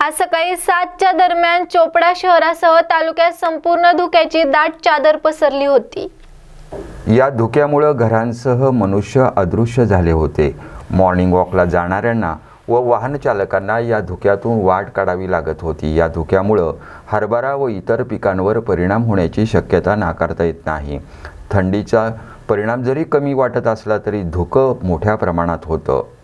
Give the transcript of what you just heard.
आज सकाळी सातच्या दरम्यान चोपडा शहरासह तालुक्यात संपूर्ण धुक्याची दाट चादर पसरली होती या धुक्यामुळं घरांसह मनुष्य अदृश्य झाले होते मॉर्निंग वॉकला जाणाऱ्यांना व वाहनचालकांना या धुक्यातून वाट काढावी लागत होती या धुक्यामुळं हरभरा व इतर पिकांवर परिणाम होण्याची शक्यता नाकारता येत नाही थंडीचा परिणाम जरी कमी वाटत असला तरी धुकं मोठ्या प्रमाणात होतं